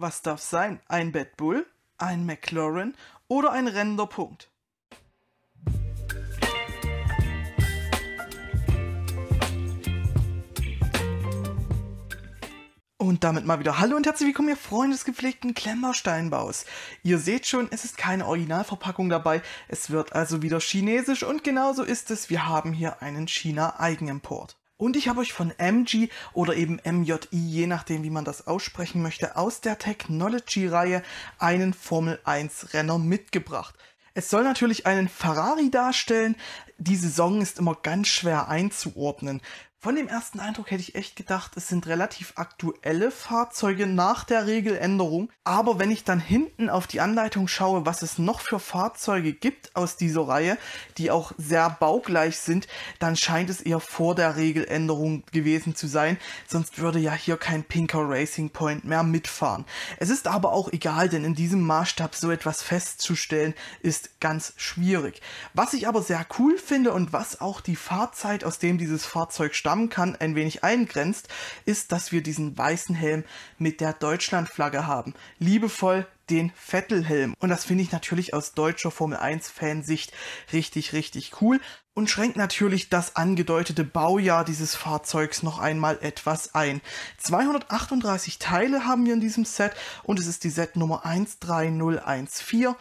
Was darf sein? Ein Bad Bull, ein McLaren oder ein rennender Punkt? Und damit mal wieder Hallo und herzlich willkommen, ihr Freunde des gepflegten Klemmersteinbaus. Ihr seht schon, es ist keine Originalverpackung dabei, es wird also wieder chinesisch und genauso ist es, wir haben hier einen China-Eigenimport. Und ich habe euch von MG oder eben MJI, je nachdem wie man das aussprechen möchte, aus der Technology-Reihe einen Formel 1-Renner mitgebracht. Es soll natürlich einen Ferrari darstellen. Die Saison ist immer ganz schwer einzuordnen. Von dem ersten Eindruck hätte ich echt gedacht, es sind relativ aktuelle Fahrzeuge nach der Regeländerung. Aber wenn ich dann hinten auf die Anleitung schaue, was es noch für Fahrzeuge gibt aus dieser Reihe, die auch sehr baugleich sind, dann scheint es eher vor der Regeländerung gewesen zu sein. Sonst würde ja hier kein Pinker Racing Point mehr mitfahren. Es ist aber auch egal, denn in diesem Maßstab so etwas festzustellen, ist ganz schwierig. Was ich aber sehr cool finde und was auch die Fahrzeit, aus dem dieses Fahrzeug stammt, stammen kann, ein wenig eingrenzt, ist, dass wir diesen weißen Helm mit der Deutschlandflagge haben. Liebevoll den Vettelhelm. Und das finde ich natürlich aus deutscher Formel 1 Fansicht richtig, richtig cool und schränkt natürlich das angedeutete Baujahr dieses Fahrzeugs noch einmal etwas ein. 238 Teile haben wir in diesem Set und es ist die Set Nummer 13014.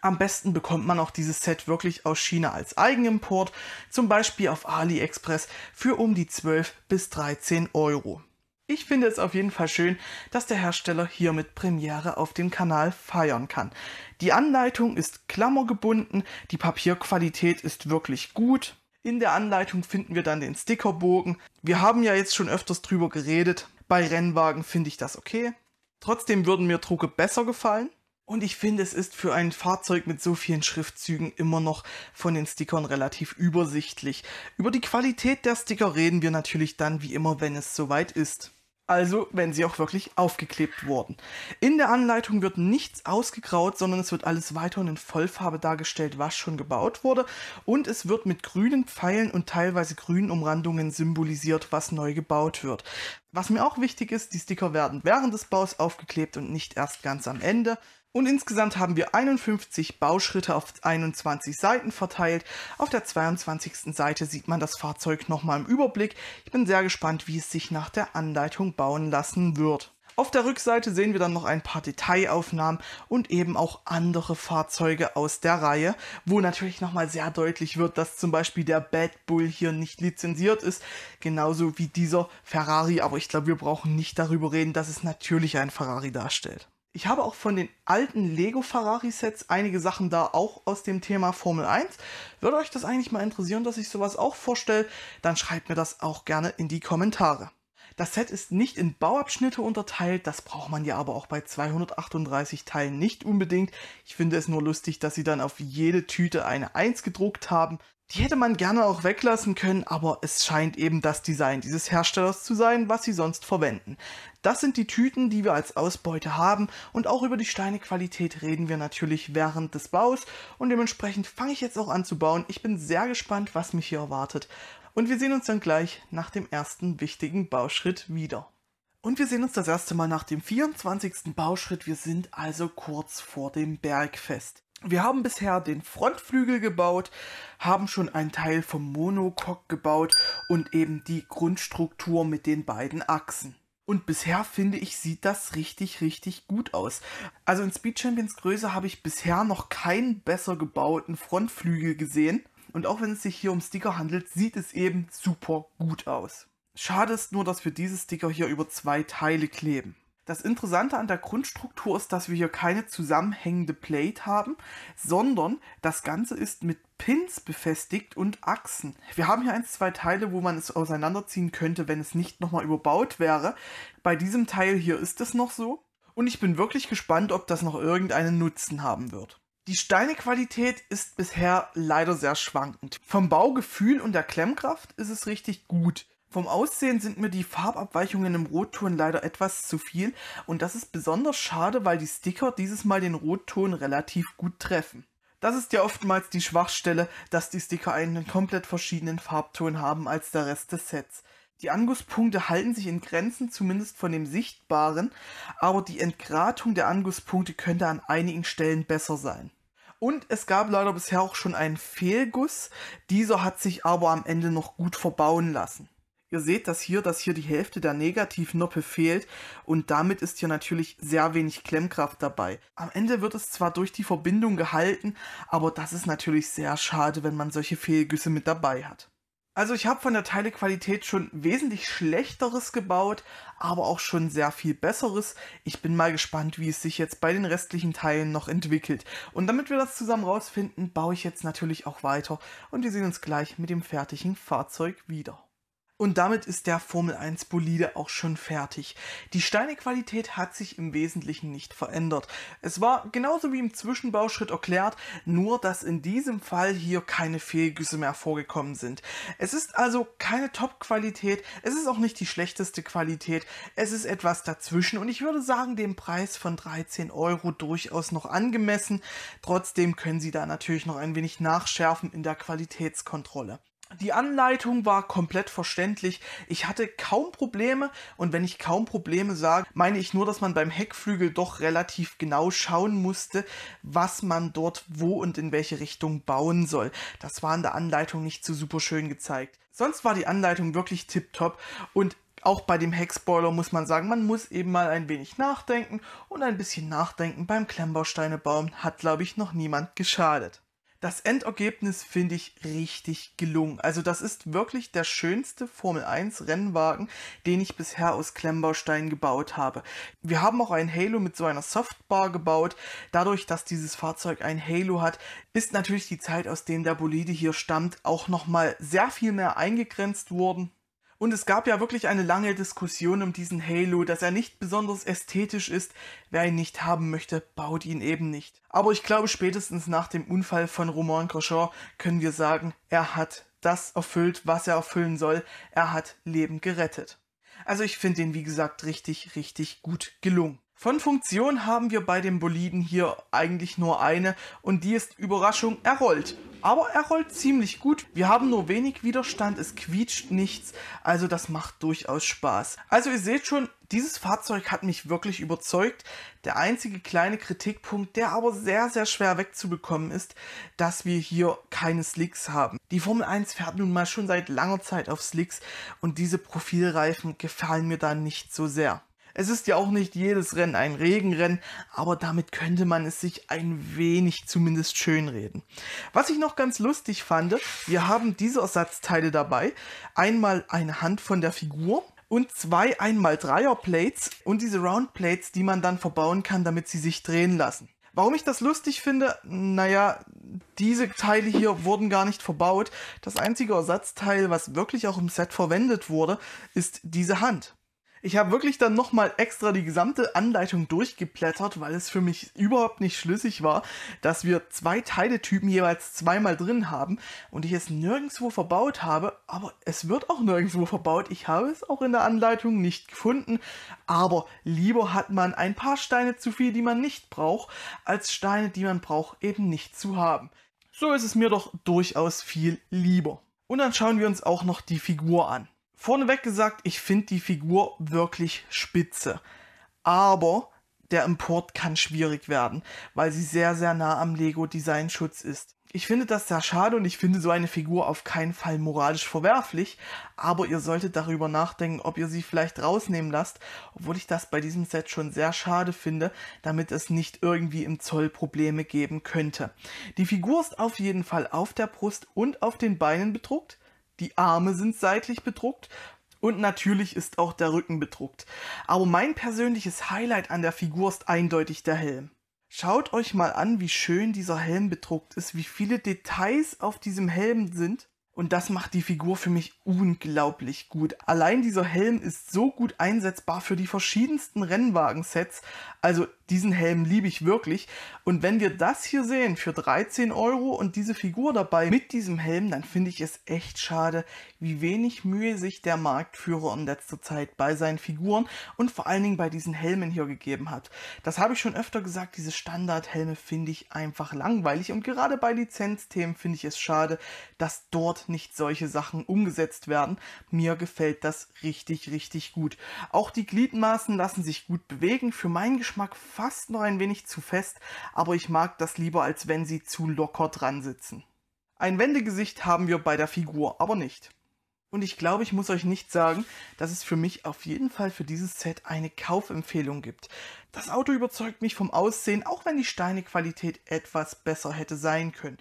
Am besten bekommt man auch dieses Set wirklich aus China als Eigenimport, zum Beispiel auf AliExpress für um die 12 bis 13 Euro. Ich finde es auf jeden Fall schön, dass der Hersteller hiermit Premiere auf dem Kanal feiern kann. Die Anleitung ist klammergebunden, die Papierqualität ist wirklich gut. In der Anleitung finden wir dann den Stickerbogen. Wir haben ja jetzt schon öfters drüber geredet. Bei Rennwagen finde ich das okay. Trotzdem würden mir Drucke besser gefallen. Und ich finde, es ist für ein Fahrzeug mit so vielen Schriftzügen immer noch von den Stickern relativ übersichtlich. Über die Qualität der Sticker reden wir natürlich dann wie immer, wenn es soweit ist. Also, wenn sie auch wirklich aufgeklebt wurden. In der Anleitung wird nichts ausgegraut, sondern es wird alles weiterhin in Vollfarbe dargestellt, was schon gebaut wurde. Und es wird mit grünen Pfeilen und teilweise grünen Umrandungen symbolisiert, was neu gebaut wird. Was mir auch wichtig ist, die Sticker werden während des Baus aufgeklebt und nicht erst ganz am Ende. Und insgesamt haben wir 51 Bauschritte auf 21 Seiten verteilt. Auf der 22. Seite sieht man das Fahrzeug nochmal im Überblick. Ich bin sehr gespannt, wie es sich nach der Anleitung bauen lassen wird. Auf der Rückseite sehen wir dann noch ein paar Detailaufnahmen und eben auch andere Fahrzeuge aus der Reihe, wo natürlich nochmal sehr deutlich wird, dass zum Beispiel der Bad Bull hier nicht lizenziert ist, genauso wie dieser Ferrari, aber ich glaube, wir brauchen nicht darüber reden, dass es natürlich ein Ferrari darstellt. Ich habe auch von den alten Lego Ferrari Sets einige Sachen da auch aus dem Thema Formel 1. Würde euch das eigentlich mal interessieren, dass ich sowas auch vorstelle? Dann schreibt mir das auch gerne in die Kommentare. Das Set ist nicht in Bauabschnitte unterteilt, das braucht man ja aber auch bei 238 Teilen nicht unbedingt. Ich finde es nur lustig, dass sie dann auf jede Tüte eine 1 gedruckt haben. Die hätte man gerne auch weglassen können, aber es scheint eben das Design dieses Herstellers zu sein, was sie sonst verwenden. Das sind die Tüten, die wir als Ausbeute haben und auch über die Steinequalität reden wir natürlich während des Baus und dementsprechend fange ich jetzt auch an zu bauen. Ich bin sehr gespannt, was mich hier erwartet und wir sehen uns dann gleich nach dem ersten wichtigen Bauschritt wieder. Und wir sehen uns das erste Mal nach dem 24. Bauschritt, wir sind also kurz vor dem Bergfest. Wir haben bisher den Frontflügel gebaut, haben schon einen Teil vom Monocoque gebaut und eben die Grundstruktur mit den beiden Achsen. Und bisher finde ich, sieht das richtig, richtig gut aus. Also in Speed Champions Größe habe ich bisher noch keinen besser gebauten Frontflügel gesehen. Und auch wenn es sich hier um Sticker handelt, sieht es eben super gut aus. Schade ist nur, dass wir diese Sticker hier über zwei Teile kleben. Das Interessante an der Grundstruktur ist, dass wir hier keine zusammenhängende Plate haben, sondern das Ganze ist mit Pins befestigt und Achsen. Wir haben hier ein, zwei Teile, wo man es auseinanderziehen könnte, wenn es nicht nochmal überbaut wäre. Bei diesem Teil hier ist es noch so. Und ich bin wirklich gespannt, ob das noch irgendeinen Nutzen haben wird. Die Steinequalität ist bisher leider sehr schwankend. Vom Baugefühl und der Klemmkraft ist es richtig gut. Vom Aussehen sind mir die Farbabweichungen im Rotton leider etwas zu viel und das ist besonders schade, weil die Sticker dieses Mal den Rotton relativ gut treffen. Das ist ja oftmals die Schwachstelle, dass die Sticker einen komplett verschiedenen Farbton haben als der Rest des Sets. Die Angusspunkte halten sich in Grenzen, zumindest von dem Sichtbaren, aber die Entgratung der Angusspunkte könnte an einigen Stellen besser sein. Und es gab leider bisher auch schon einen Fehlguss, dieser hat sich aber am Ende noch gut verbauen lassen. Ihr seht das hier, dass hier die Hälfte der Negativnoppe fehlt und damit ist hier natürlich sehr wenig Klemmkraft dabei. Am Ende wird es zwar durch die Verbindung gehalten, aber das ist natürlich sehr schade, wenn man solche Fehlgüsse mit dabei hat. Also ich habe von der Teilequalität schon wesentlich schlechteres gebaut, aber auch schon sehr viel besseres. Ich bin mal gespannt, wie es sich jetzt bei den restlichen Teilen noch entwickelt. Und damit wir das zusammen rausfinden, baue ich jetzt natürlich auch weiter und wir sehen uns gleich mit dem fertigen Fahrzeug wieder. Und damit ist der Formel 1 Bolide auch schon fertig. Die Steinequalität hat sich im Wesentlichen nicht verändert. Es war genauso wie im Zwischenbauschritt erklärt, nur dass in diesem Fall hier keine Fehlgüsse mehr vorgekommen sind. Es ist also keine Top-Qualität, es ist auch nicht die schlechteste Qualität, es ist etwas dazwischen und ich würde sagen, dem Preis von 13 Euro durchaus noch angemessen. Trotzdem können Sie da natürlich noch ein wenig nachschärfen in der Qualitätskontrolle. Die Anleitung war komplett verständlich. Ich hatte kaum Probleme und wenn ich kaum Probleme sage, meine ich nur, dass man beim Heckflügel doch relativ genau schauen musste, was man dort wo und in welche Richtung bauen soll. Das war in der Anleitung nicht so super schön gezeigt. Sonst war die Anleitung wirklich tipptopp und auch bei dem Heckspoiler muss man sagen, man muss eben mal ein wenig nachdenken und ein bisschen nachdenken beim Klemmbausteine bauen hat glaube ich noch niemand geschadet. Das Endergebnis finde ich richtig gelungen. Also das ist wirklich der schönste Formel 1 Rennwagen, den ich bisher aus Klemmbaustein gebaut habe. Wir haben auch ein Halo mit so einer Softbar gebaut. Dadurch, dass dieses Fahrzeug ein Halo hat, ist natürlich die Zeit, aus dem der Bolide hier stammt, auch nochmal sehr viel mehr eingegrenzt worden. Und es gab ja wirklich eine lange Diskussion um diesen Halo, dass er nicht besonders ästhetisch ist. Wer ihn nicht haben möchte, baut ihn eben nicht. Aber ich glaube, spätestens nach dem Unfall von Romain Grosjean können wir sagen, er hat das erfüllt, was er erfüllen soll. Er hat Leben gerettet. Also ich finde ihn, wie gesagt, richtig, richtig gut gelungen. Von Funktion haben wir bei dem Boliden hier eigentlich nur eine und die ist Überraschung, er rollt. Aber er rollt ziemlich gut. Wir haben nur wenig Widerstand, es quietscht nichts, also das macht durchaus Spaß. Also ihr seht schon, dieses Fahrzeug hat mich wirklich überzeugt. Der einzige kleine Kritikpunkt, der aber sehr, sehr schwer wegzubekommen ist, dass wir hier keine Slicks haben. Die Formel 1 fährt nun mal schon seit langer Zeit auf Slicks und diese Profilreifen gefallen mir da nicht so sehr. Es ist ja auch nicht jedes Rennen ein Regenrennen, aber damit könnte man es sich ein wenig zumindest schönreden. Was ich noch ganz lustig fand, wir haben diese Ersatzteile dabei. Einmal eine Hand von der Figur, und zwei einmal x 3 er Plates und diese Round Plates, die man dann verbauen kann, damit sie sich drehen lassen. Warum ich das lustig finde, naja, diese Teile hier wurden gar nicht verbaut. Das einzige Ersatzteil, was wirklich auch im Set verwendet wurde, ist diese Hand. Ich habe wirklich dann nochmal extra die gesamte Anleitung durchgeblättert, weil es für mich überhaupt nicht schlüssig war, dass wir zwei Teiletypen jeweils zweimal drin haben und ich es nirgendwo verbaut habe, aber es wird auch nirgendwo verbaut. Ich habe es auch in der Anleitung nicht gefunden, aber lieber hat man ein paar Steine zu viel, die man nicht braucht, als Steine, die man braucht, eben nicht zu haben. So ist es mir doch durchaus viel lieber. Und dann schauen wir uns auch noch die Figur an. Vorneweg gesagt, ich finde die Figur wirklich spitze. Aber der Import kann schwierig werden, weil sie sehr, sehr nah am lego design schutz ist. Ich finde das sehr schade und ich finde so eine Figur auf keinen Fall moralisch verwerflich, aber ihr solltet darüber nachdenken, ob ihr sie vielleicht rausnehmen lasst, obwohl ich das bei diesem Set schon sehr schade finde, damit es nicht irgendwie im Zoll Probleme geben könnte. Die Figur ist auf jeden Fall auf der Brust und auf den Beinen bedruckt die Arme sind seitlich bedruckt und natürlich ist auch der Rücken bedruckt. Aber mein persönliches Highlight an der Figur ist eindeutig der Helm. Schaut euch mal an, wie schön dieser Helm bedruckt ist, wie viele Details auf diesem Helm sind. Und das macht die Figur für mich unglaublich gut. Allein dieser Helm ist so gut einsetzbar für die verschiedensten Rennwagensets. Also diesen Helm liebe ich wirklich. Und wenn wir das hier sehen für 13 Euro und diese Figur dabei mit diesem Helm, dann finde ich es echt schade, wie wenig Mühe sich der Marktführer in letzter Zeit bei seinen Figuren und vor allen Dingen bei diesen Helmen hier gegeben hat. Das habe ich schon öfter gesagt, diese Standardhelme finde ich einfach langweilig und gerade bei Lizenzthemen finde ich es schade, dass dort nicht solche Sachen umgesetzt werden. Mir gefällt das richtig, richtig gut. Auch die Gliedmaßen lassen sich gut bewegen. Für meinen Geschmack fast noch ein wenig zu fest, aber ich mag das lieber, als wenn sie zu locker dran sitzen. Ein Wendegesicht haben wir bei der Figur aber nicht. Und ich glaube, ich muss euch nicht sagen, dass es für mich auf jeden Fall für dieses Set eine Kaufempfehlung gibt. Das Auto überzeugt mich vom Aussehen, auch wenn die Steinequalität etwas besser hätte sein können.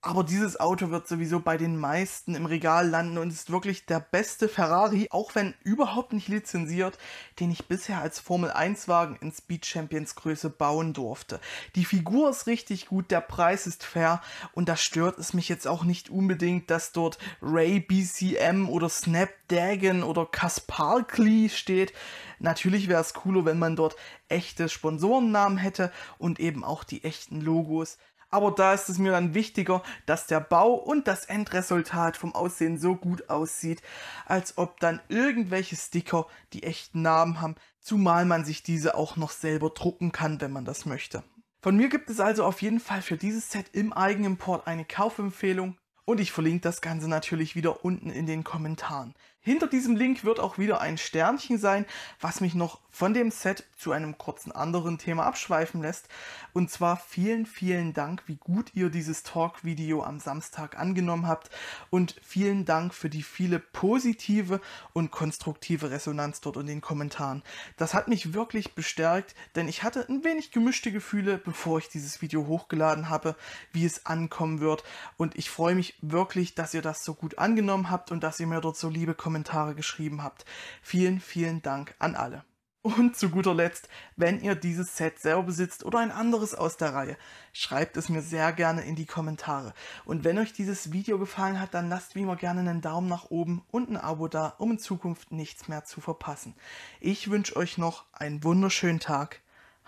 Aber dieses Auto wird sowieso bei den meisten im Regal landen und ist wirklich der beste Ferrari, auch wenn überhaupt nicht lizenziert, den ich bisher als Formel 1 Wagen in Speed Champions Größe bauen durfte. Die Figur ist richtig gut, der Preis ist fair und da stört es mich jetzt auch nicht unbedingt, dass dort Ray BCM oder Snapdragon oder Kasparkli steht. Natürlich wäre es cooler, wenn man dort echte Sponsorennamen hätte und eben auch die echten Logos aber da ist es mir dann wichtiger, dass der Bau und das Endresultat vom Aussehen so gut aussieht, als ob dann irgendwelche Sticker die echten Namen haben, zumal man sich diese auch noch selber drucken kann, wenn man das möchte. Von mir gibt es also auf jeden Fall für dieses Set im Eigenimport eine Kaufempfehlung und ich verlinke das Ganze natürlich wieder unten in den Kommentaren. Hinter diesem Link wird auch wieder ein Sternchen sein, was mich noch von dem Set zu einem kurzen anderen Thema abschweifen lässt. Und zwar vielen, vielen Dank, wie gut ihr dieses Talk-Video am Samstag angenommen habt. Und vielen Dank für die viele positive und konstruktive Resonanz dort in den Kommentaren. Das hat mich wirklich bestärkt, denn ich hatte ein wenig gemischte Gefühle, bevor ich dieses Video hochgeladen habe, wie es ankommen wird. Und ich freue mich wirklich, dass ihr das so gut angenommen habt und dass ihr mir dort so liebe Kommentare Kommentare geschrieben habt. Vielen, vielen Dank an alle. Und zu guter Letzt, wenn ihr dieses Set selber besitzt oder ein anderes aus der Reihe, schreibt es mir sehr gerne in die Kommentare. Und wenn euch dieses Video gefallen hat, dann lasst wie immer gerne einen Daumen nach oben und ein Abo da, um in Zukunft nichts mehr zu verpassen. Ich wünsche euch noch einen wunderschönen Tag.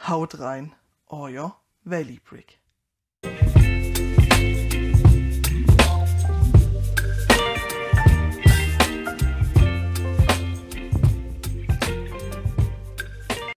Haut rein, euer Valley Brick.